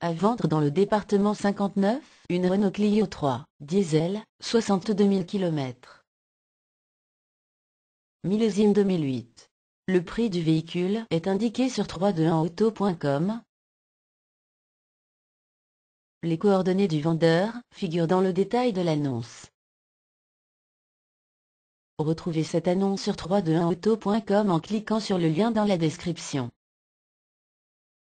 À vendre dans le département 59, une Renault Clio 3, diesel, 62 000 km. Millésime 2008. Le prix du véhicule est indiqué sur 321auto.com. Les coordonnées du vendeur figurent dans le détail de l'annonce. Retrouvez cette annonce sur 321auto.com en cliquant sur le lien dans la description.